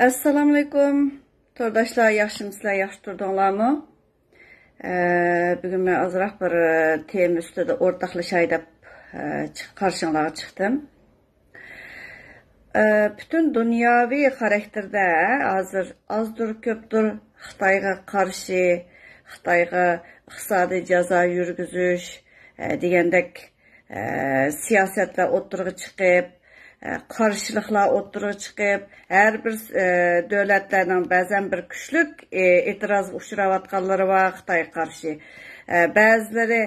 Assalamu alaikum. Qardaşlar, yaxşımısınızlar, yaxşı durduğunuzlarmı? E, bugün mən azraq bir e, tema üstüdə ortaqlaşay da e, qarşınlara çıxdım. E, bütün dünyavi xarakterdə hazır azdır, köpdür Xitayğa qarşı, Xitayğa iqtisadi cəza yürgüzüş e, deyəndək e, siyasətlə oturuğa çıxıb E, qarshiliklar o'ttirib chiqib har bir e, davlatlarning ba'zan bir kuchlik e'tirozga uchrayotganlari bor xitoyga qarshi ba'zilari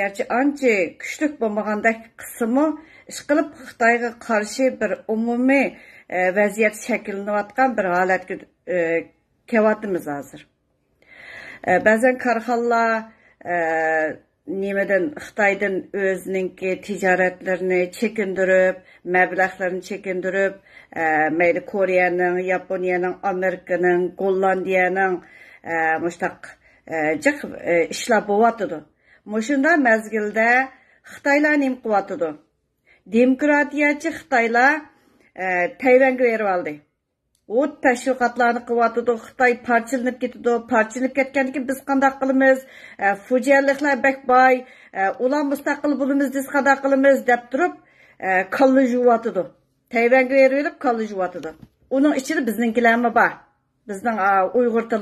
garchi ancha kuchlik bo'lmagandak qismi ishqilib xitoyga qarshi bir umumiy e, vaziyat shakllanayotgan bir holatga kelyapmiz hozir ba'zan karxalla, nimadan xitoydan o'zininki tijoratlarini chekindirib mablag'larni chekindirib e, mayli koreyaning yaponiyaning amerikaning gollandiyaning e, mushtaq e, jiq ishlab bo'lyotidi mushunda mazgilda xitoylar nima qilyotidi demokratiyachi xitoylar tayvanga berib oldi от tashviqotlarni qilyotidi xitoy parchalanib ketidi parchalanib ketgandan biz qandoq qilamiz e, fujiyaliklar bak boy e, ular mustaqil деп biz qandoq qilamiz deb turib e, kolla yuvyotidi tayvanga berilib kolla yuvyotidi uning ichida biznikilarmi bor bizning e, uyg'ur bor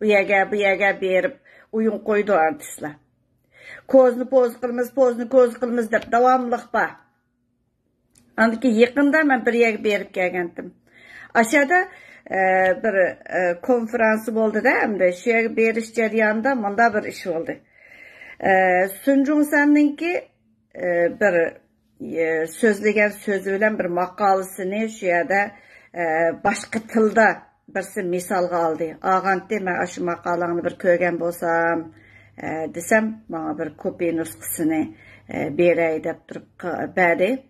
bu berib e, ko'zni po'z qilamiz po'zni ko'z qilamiz berib Aşağıda e, bir e, konferansı oldu da hem de мында bir iş ceryanında manda bir iş oldu. E, Süncun seninki e, bir e, sözlegen sözü bir makalısını şu yerde e, başka tılda bir köygen bolsam e, desem e, e, bir e, durup bir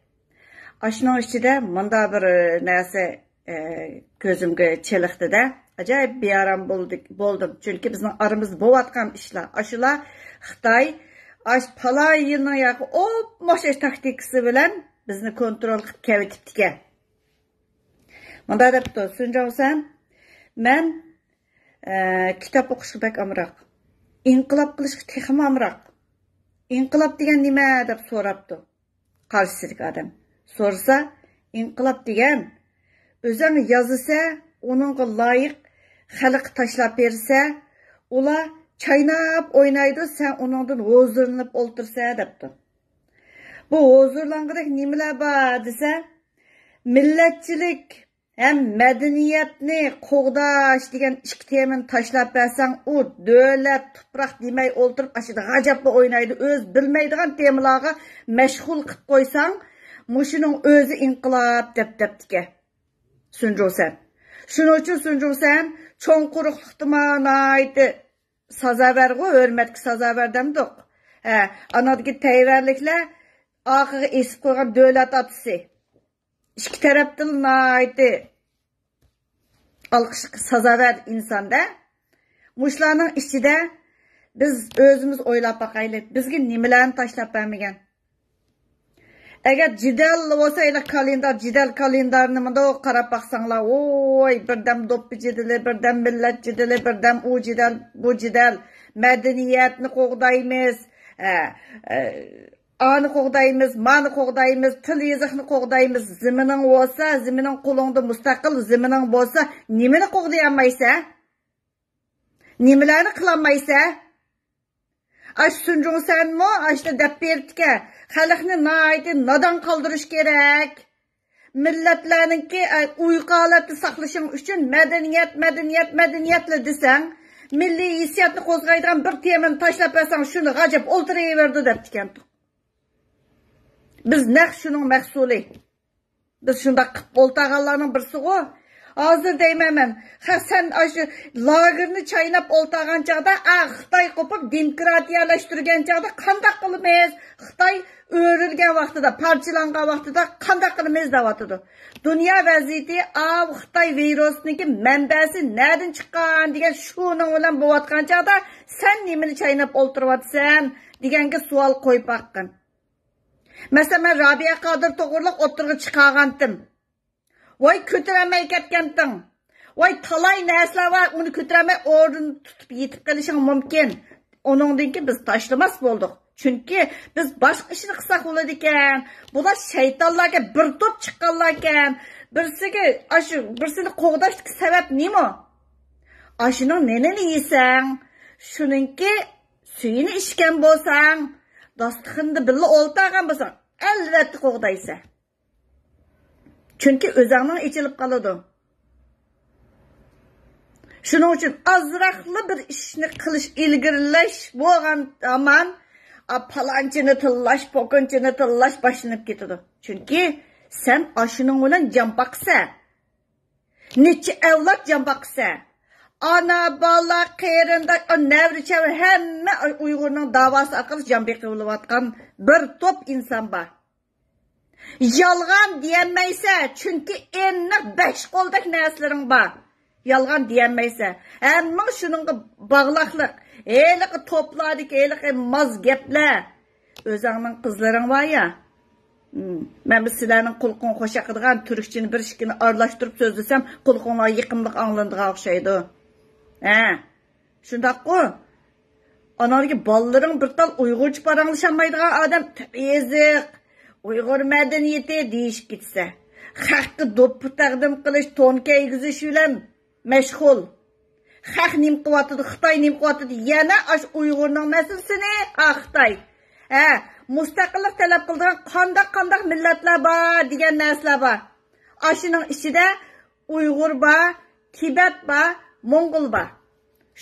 E, ko'zimga chiliqdida ajoyib bearam bo'ldik bo'ldim chunki bizni oramizda bo'layotgan ishlar ashular xitoy o'xshash taktikasi bilan bizni kontrol qilib kelitibdi ekan munda debdi sunjovsan man e, kitob o'qishga bak amroq inqilob qilishga texim amroq inqilob degan nima deb so'rabdi qarshisidagi odam so'rasa inqilob degan o'zim yozilsa uningga loyiq xalq tashlab bersa ula chaynab o'ynaydi san uningdan hozirlanib o'ltirsa debdi bu hozirlangidik nimalar bor desa millatchilik ham madaniyatni qo'g'dash degan ikki temini tashlab bersang u davlat tuproq demay o'ltirib ashida g'ajabba o'ynaydi o'z bilmaydigan temalarga mashg'ul qilib qo'ysang mushuning o'zi inqilob deb debdiki sunjusam shuning uchun sunjusam cho'ng quruqliqdima naiti sazavarg'u o'rmatga sazavar demdiq anodagi tayyorliklar oxiri esib qo'ygan davlat otisi ikki tarafdan naiti alqish sazavar insonda mushlarning ichida biz o'zimiz o'ylab boqaylik bizga nimalarni tashlab bermagan agar jidal bo'lsa kalendar jidal kalendarni mundoq qarab baqsanglar voy birdam do'ppi jidili birdam millat jidili birdam u jidal bu jidal madaniyatni qo'g'daymiz ani e, e, qo'g'daymiz mani qo'g'daymiz til yizihni qo'g'daymiz zimining bo'lsa zimining qo'lingda mustaqil zimining bo'lsa nimani qo'g'day olmaysan nimalarni qilolmaysan ash sunjungsanmi ashni deb berdika xalqni naiti nadan qoldirish kerak millatlarninki e, uyqu holatda saqlashing uchun madaniyat madaniyat madaniyatli desang milliy hissiyatni qo'zg'aydigan bir temani tashlab bersang shuni g'ajab o'ltiraverdi debdi ekan biz naq shuning mahsuli biz shundoq qilib o'ltaganlarning birisiku Hazır deyman men. Hasan aşı lagerni çaynap oltagan çağda, a Xitay kopup demokratiyalashtirgan çağda qandaq qilmaymiz? Xitay o'rilgan vaqtida, parchalangan vaqtida qandaq qilmaymiz deyotdi. Dunyo vaziyati av Xitoy virusiniki manbasi nadan chiqqan degan shuning bilan bo'layotgan chaqda sen nimani chaynab o'ltiryapsan deganga savol qo'yib baqqin. Masalan, men Robiya Qodir to'g'riliq o'tirg'i chiqargandim. voy ko'tarolmay ketganting voy talay narsalar bor uni ko'tarolmay o'rnini tutib yetib qolishing mumkin uningdanki biz tashlamas bo'ldik chunki biz boshqa ishni qilsak bo'ladi ekan bular shaytonlarga bir to'p chiqqanlar ekan birsiga shu birsini qo'g'dashga sabab nima ashuni nenini yesang shuninki suyini ichgan bo'lsang dasturxonni birga o'ltirgan bo'lsang albatta qo'g'daysan Çünkü o'zingning içilip qoladi Şunun için azraklı bir ishni qilish ilgirlash bo'lgan tomon palonchini tillash po'kinchini tillash boshlanib ketadi Çünkü sen ashuning bilan jon boqsa evlat avlod jon boqsa ona bola qeyrindosh navricha hamma uyg'urning davosi orqali jon beqilayotgan bir to'p inson bor yolg'on deyolmaysa chunki aniq besh qo'ldek narsalaring bor yolg'on deyolmaysa hammang shuningga bog'liqliq eliqi to'pladik eliqi moz gaplar o'zingning qizlaring bor ya man biz sizlarning qulqin qo'shaqirgan turkchani bir ikkini aralashtirib so'zlasam qulqinglar yiqimliq anglandiga o'xshaydi ha shundoqku anarga bolalaring bir tal uyg'urcha paranglashamaydigan odam eziq uyg'ur madaniyati deyish ketsa xalqqa do'ppi taqdim qilish to'nka egizish bilan mashg'ul xalq nim qilyotidi xitoy nim qilyotidi yana osh uyg'urning masalasini ha xitoy ha mustaqillik talab qildigan qandoq qandoq millatlar bor degan narsalar bor oshining ichida uyg'ur bor tibat bor mo'ng'ul bor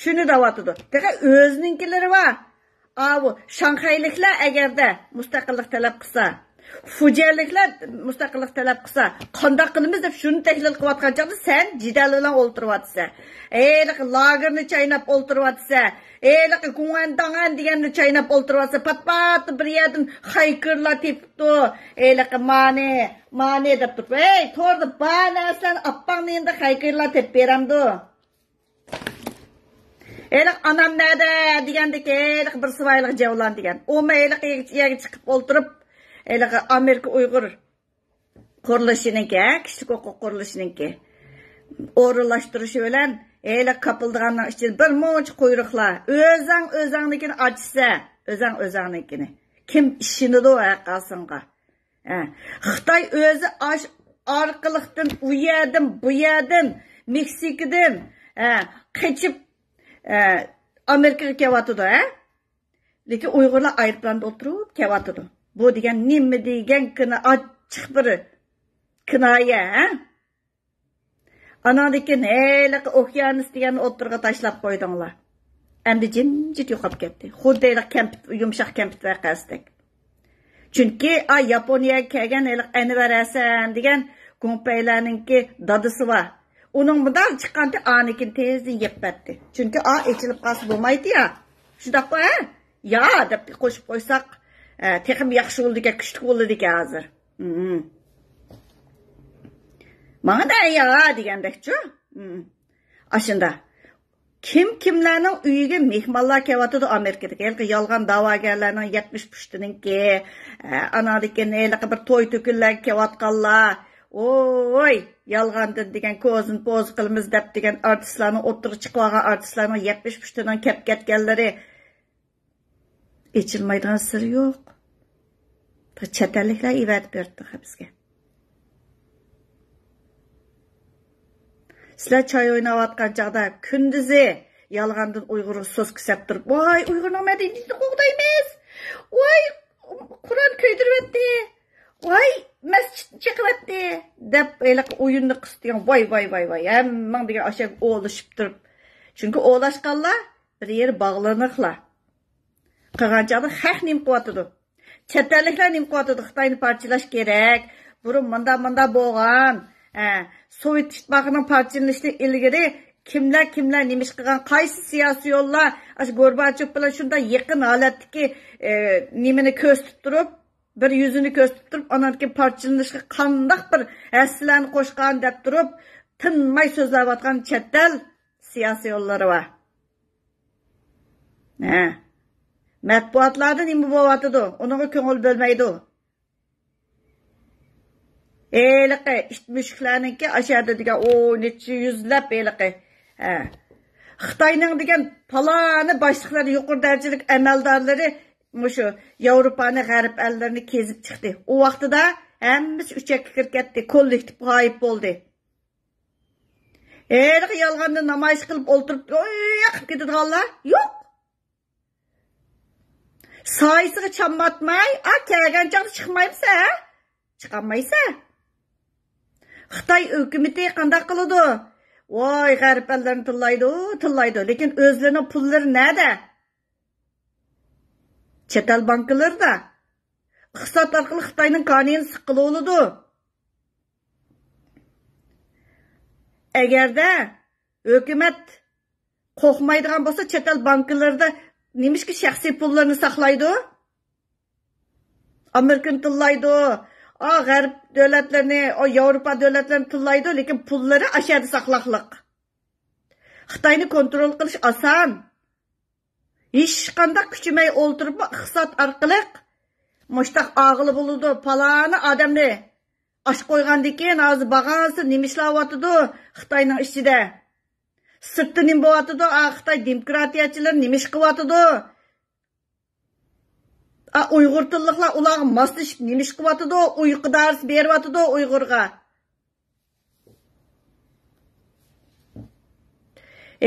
shuni davotidi daa o'zininkilari bor avu shanxayliklar agarda mustaqillik talab qilsa fujiyaliklar mustaqillik talab qilsa qandoq qilamiz deb shuni tahlil qilayotgan chog'da sen jidal bilan o'ltiryapsan eyliq lagerni chaynab o'ltiryapsan eyliq guan dangan deganni chaynab o'ltiryapsan pat pat bir yerdan haykirlar tepibdi eyliq mani mani deb turib ey to'rdi ba narsani oppangni endi haykirlar tepib beramdi Eliq anam nada degandek eliq bir sivayliq javlan degan. Oma eliq yerga chiqib o'ltirib әліғі Америка ұйғыр құрылышыныңке, қоқы оқу ке, Орылаштырышы өлән, әлі қапылдығаннан үшін бір мұнч құйрықла. Өзің өзіңнікін ачса, өзің өзіңнікіні. Кім ішініді о э, әқасыңға? Қытай э, өзі аш арқылықтың ұядым, бұядым, Мексикіден қечіп Америкаға ә? Lekin Uygurlar aeroplanında oturup kevatıdı. bu degan nima degangina ochiq bir kinoya ha anandikin heliqi okeanis degan o'ttirg'a tashlab qo'ydinglar endi jimjit yo'qolib ketdi xuddi kampit yumshoq kampit vaqasidek chunki a yaponiyaga kelgan anvar asan degan go'mpaylarninki dadisi bor uning bundoq chiqqanda anikin tezda yepatdi chunki a ichilib qolsa bo'lmaydi ya shundoqmi yo deb qo'shib qo'ysak texim yaxshi oldu ki, kuchli oldu ki hazır. Bana da ya deyken de ki. Aşında, kim kimlarning uyiga mehmonlar kelyotidi amerikadagi ilgi yolg'on da'vogarlarni yetmish pushtiniki anadiki neliqi bir to'y to'kinlar kelayotganlar o'y yolg'ondi degan kozun poz kılmız deb degan artistlarni oturu chiqib olgan artistlarni püştünün kepket gelleri. ketganlari sır yok. chet elliklar ivatib berdi hibsga sizlar choy o'ynayotgan chog'da kunduzi yolg'ondan uyg'ur so'z kisab turib voy uyg'urning madaniyatini qo'g'daymiz voy qur'on kuydiryapti voy masjid chiqyapti deb o'yinni qisdigan voy voy voy voy hammang degan o'sha o'lishib turib chunki o'lashganlar bir yer bog'laniqlar qilgan chog'da haq nim qilyotidi chet elliklar qilyotdi xitoyni parchalash kerak burun manda manda bo'lgan sovet ittifoqining parchalanishidan ilgari kimlar kimlar nima ish qilgan qaysi siyosiy yo'llar gorbachev bilan shunday yaqin holatdagi e, nimani ko'rsatib turib bir yuzini ko'rsatib turib andan keyin parchalanishga qandaq bir hassalarni qo'shgan deb turib tinmay so'zlayotgan chet el siyosiy yo'llari bor matbuotlarni nima bo'lyotidi unaga ko'ngil bo'lmaydi eliqi it mushuklarniki ashada degan o necha yuzlab eliqi xitoyning degan paloni boshliqlari yuqori darajalik amaldorlari shu yevropani g'arb allarini kezib chiqdi u vaqtida hammasi uchakka kirib ketdi kollektiv g'oyib bo'ldi eliq yolg'onni namoyish qilib o'ltirib qilib ketadiganlar yo'q soyisiga chomotmay a kelgan chog'da chiqmaymisan xitoy hukumati qandoq qiladi voy g'arb allarni tillaydi tillaydi lekin o'zlarini pullari nada chetal el bankalarida iqtisod orqali xitoyning qonini siqqili bo'ladi agarda hukumat qo'rqmaydigan bo'lsa chetal banklarda nemishki shaxsiy pullarni saqlaydi amerikani tillaydi o g'arb davlatlarini o yevropa davlatlarini tillaydi lekin pullari ashadi saqlaqliq xitoyni kontrol qilish oson hech qanday kuchmay o'ltirib iqtisod orqali mushtaq og'li bo'ludi paloni odamni osh qo'ygandan keyin hozir bag'asi nima ishlayotidi xitoyning ichida sirtda nima bo'lyotidi xitoy demokratiyachilar nima ish qilyotidi a uyg'ur tilliqlar ularga moslashib nima ish qilyotidi uyqu dars beryotidi uyg'urga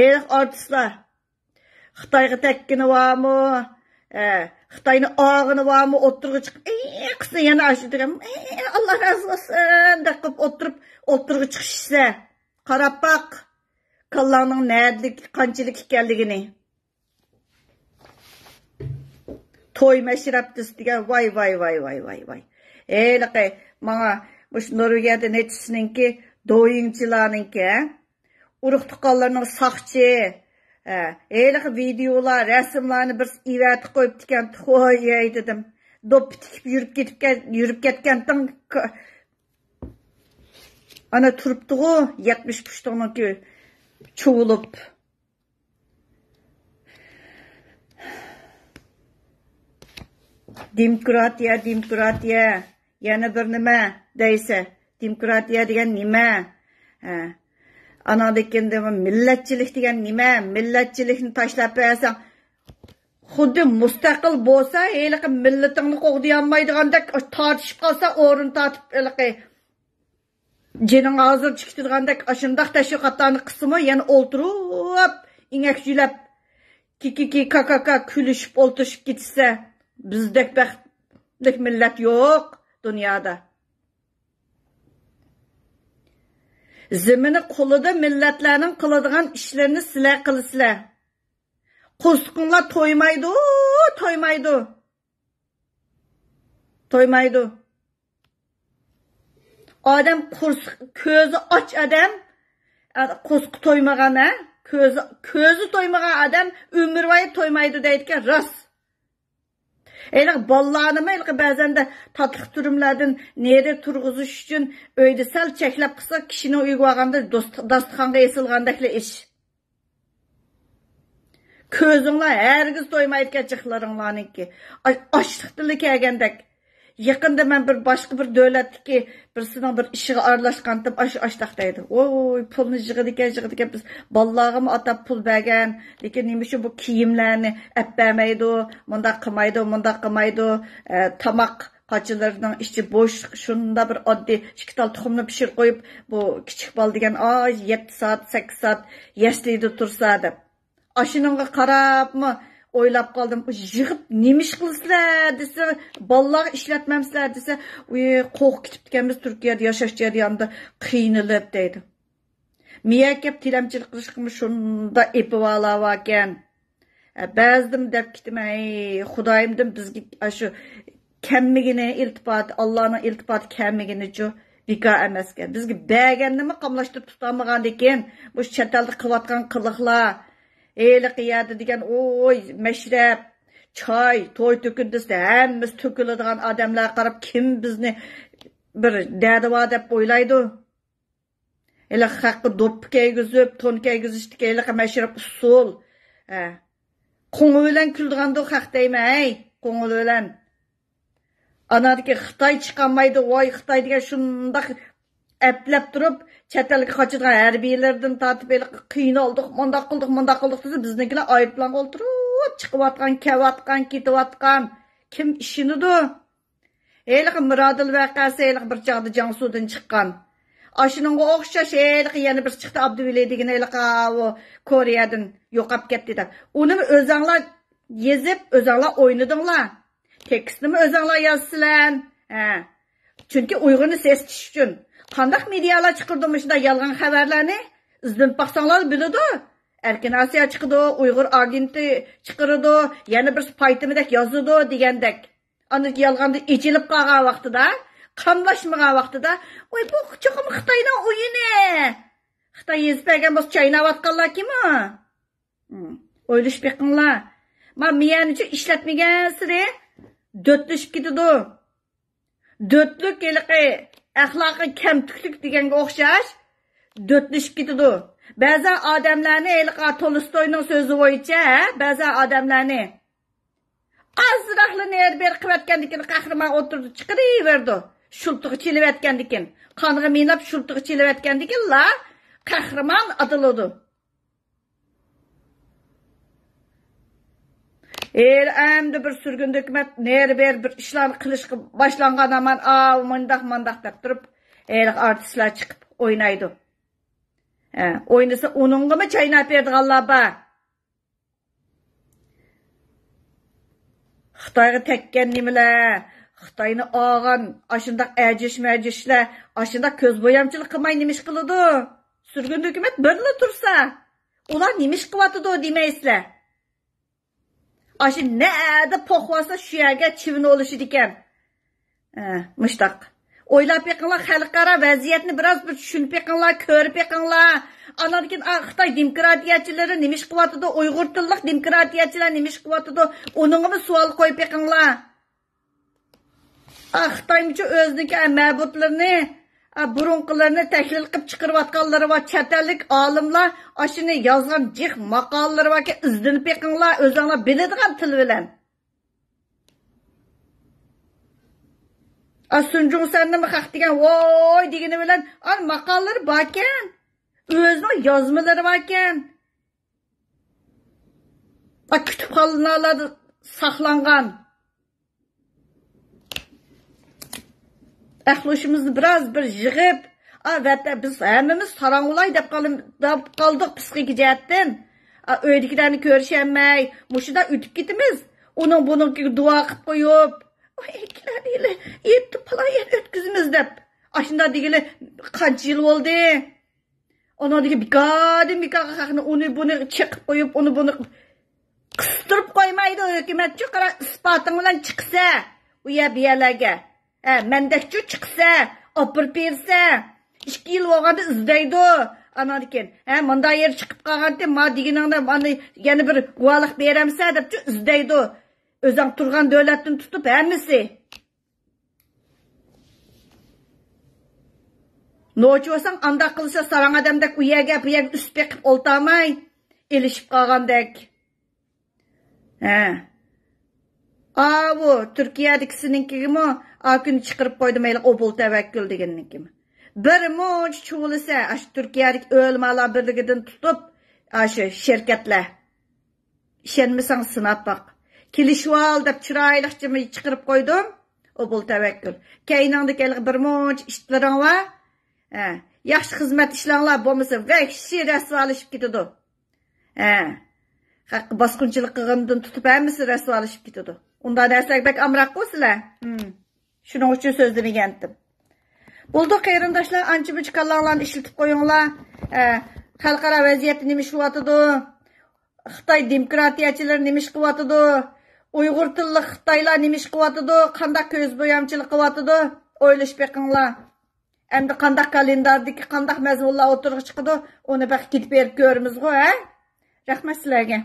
ey artistlar xitoyga takkini bormi e, xitoyni og'ini bormi o'tirg'i chiqib qilsa yana shu degan alloh razı bo'lsin deb qilib o'tirib o'tirg'i chiqishsa qarab baq kallanın nədlik, qançilik ekanligini Toy məşrəbdisi degan voy voy voy voy voy voy Eyliqi mana bu Norvegiyada neçisininki doyingchilarninki, uruq tuqqanlarning soqchi eyliqi videolar, rasmlarni bir ivat qo'yib degan toy dedim. Dop tikib yurib ketib yurib ketgandan ana turibdi-ku 70 pushtoniki çoğulup demokratiya demokratiya yana bir nima deysa demokratiya degan nima anadikin dema millatchilik degan nima millatchilikni tashlab qo'yasan xuddi mustaqil bo'lsa haliqi millatingni qo'g'diyolmaydigandek tortishib qolsa o'rin tortib Jenin hozir çıkı turgandek aşındaq təşviqatlarını qısımı, yəni olturub, inəkçilab, kikiki kakaka külüşüb, oltuşub gitsə, bizdek baxtlik millat yo'q dunyoda Zimini qo'lida millatlarning qiladigan ishlarini sizlar qilasizlar Qo'sqinlar to'ymaydi, to'ymaydi. To'ymaydi. odam ko'zi och odam qo'sqi to'ymagan a ko'zi ko'zi to'ymagan odam umrvoyi to'ymaydi deydigan rost Elə ballarını elə bəzən də tatlıq türümlərdən nəyə turğuzuş üçün öydə sal çəkləb qısa kişini uyğuğanda dastxanğa esilğandakla iş. Közünlə hər giz doymaydı ki, açıqlarınlarınki. Açlıqdılık əgəndək. Yakında ben bir boshqa bir devletteki birisinin bir işine aralashkandım aş aştak deydi. Oy pulunu jığıdıken jığıdıken biz ballağımı atab pul bergan Lekin nima uchun bu kiyimlarni əpbəməydi, mında qımaydı, mında qımaydı, e, tamak kaçılarının içi boş, şunda bir oddiy iki tal tuxumunu pişir koyup bu kichik bol degan ay 7 saat 8 saat yesliydi tursa deb Aşınınga qarabmi ойлап қалдым жығып неме іш қылсыздар десе балаларға ішләтмәмсіздер десе қорқып кетіп екенбіз түркияда жашаш жарыянда қиынылып дейді миякеп тиламчилик кылышкым шунда эпип алаба экен бәздім деп кеттім әй құдайымдым бізге ашу кәммігіне илтипат алланың илтипаты кәммігіне жо бика емес екен бізге бәгәнді ме қамлаштырып тұтамаған екен бұл шет елде қылып жатқан қылықлар eli qiyadi degan oy mashrab choy to'y to'kindisida hammasi to'kiladigan odamlar qarab kim bizni bir dadivo deb o'ylaydi eli haqqi do'ppi kaygizib to'n kaygizizniki eliqa mashrab usul qo'ng'i bilan kuldiganda haq deyman ey qo'ng'il bilan anadiki xitoy chiqolmaydi voy xitoy degan shundoq әпләп тұрып, чәтәлге қачырған әрбейлердің татып елі қиналдық, мұндақ қылдық, мұндақ қылдық десе, біздікіне айыплан қолтырып, шығып атқан, кәу атқан, кетіп атқан. Кім ішініді? Еліғі Мұрадыл вәқәсі еліғі бір жағды Жансудың шыққан. Ашыныңға оқшаш еліғі яны бір шықты Абдувилей деген еліғі о, Кореядан yo'qab ketdi deb uni o'zinglar yezib o'zinglar o'ynadinglar tekstni o'zinglar yozsizlar chunki uyg'unni sesish uchun Qandaq mediyalar chiqirdi shunda yolg'on xabarlarni? Izlab baqsanglar biladi. Erkin osiyo chiqdi Uyg'ur agenti chiqirdi, yana bir paytimidek yozdi degandek. Andaki yolg'onda ichilib qolgan vaqtida, qamlashmagan vaqtida, "Oy, bu cho'qim Xitoyning o'yini." Xitoy yezbagan bo'lsa chaynayotganlar kim u? Hmm, o'ylish beqinglar. Men miyanicha ishlatmagan siri dötlüş gididu. Dötlük yeliqi axloqi kəmtüklük deyəngə o'xshash dötlüşüb ketadi Bəzən odamlarni elqa Tolstoyning so'zi bo'yicha, bəzən adamlarni azraqlı ner ber qivatgandikin qahramon o'tirdi chiqiraverdi. Shultig'i chilayotgandikin, qonga minab shultig'i chilayotgandikin la qahramon atiladi. El endi bir sürgünde hukumat neri ber bir işler kılış başlangan aman av mandak mandak dep durup el artistler çıkıp oynaydı. He, oynasa onunla mı çaynap berdi Allah ba? Xitayga tekken nimeler, Xitayını ağan, aşında erciş mercişle, aşında köz boyamçılık kılmay nimiş kılıdı. Sürgünde hükümet böyle tursa. ular nimiş kıvatıdı o demeysle. shu nada poxvasa shu yerga chivin olishidi ekan mushtaq o'ylab yiqinglar xalqaro vaziyatni biroz bir tushunib yiqinglar ko'rib yiqinglar andan keyin xitoy demokratiyachilari nima ish qilyotidi uyg'ur tilliq demokratiyachilar nima ish qilyotidi uningmi savol qo'yib yiqinglar xitoymicha burunqilarni tahlil qilib chiqirayotganlari va chet ellik olimlar shuni yozgan jih maqolalari borki izlanib yiqinglar o'zinglar biladigan til bilan sunjung mi xaq digən, voy digini vilən, an maqalları bakən, bor yazmaları bakən. A kütüb halına kutubxonalarda saxlanğan. ahloshimizni biroz bir yig'ib albatta biz hammamiz qorong'ulay deb qoldik psixik jihatdan uydagilarni ko'rishaolmay mushida o'tib ketamiz uni buniki duo qilib qo'yib ikkilarni yetti palon yer o'tkazamiz deb ashunda degili qancha yil bo'ldi anodagi bikadi bikaga haqni uni buni chiqib qo'yib uni buni qistirib qo'ymaydi hukumatchi qara isboting bilan chiqsa u yer bu yerlarga mendek mandakchu chiqsa opirib bersa ikki yil bo'lganda izdaydi anadikin ha munday yer chiqib de, ma deginingda mana yana bir guvohlik beramsa debchi izdaydi o'zing turgan davlatdan tutib hammasi nochi bo'lsang andoq qilsa sarang odamdek u yerga bu yerga ust beqib o'ltamay ilishib qolgandek ha avu turkiyadikisiningigimi akini chiqirib qo'ydi mayli o'bul tavakkul deganniki bir munch chuvlisa shu turkiyalik o'lmalar birligidan tutib shu sherkatlar ishonmasang sinab boq kelishvol deb chiroylichimi chiqirib qo'ydim o'bul tavakkul kaynongdiki bir munch ishlaring va yaxshi xizmat ishlanglar bo'lmasa vahshi rasvolashib ketadi bosqinchilik qilgandan tutib hammasi rasvolashib ketadi undan narsa bak amroq qilsizlar shuning uchun so'zlab egandim bo'ldi qarindoshlar ancha bu chiqanlarni ishlatib qo'yinglar xalqaro vaziyat nima ishlayotidi xitoy demokratiyachilar nima ish qilyotidi uyg'ur tilli xitoylar nima ish qilyotidi qandaq ko'z bo'yamchilik qilyotidi o'ylash beqinglar endi qandaq kalendardagi qandaq mazmunlar o'tirg'i chiqdi uni bir ketib berib g'u a rahmat sizlarga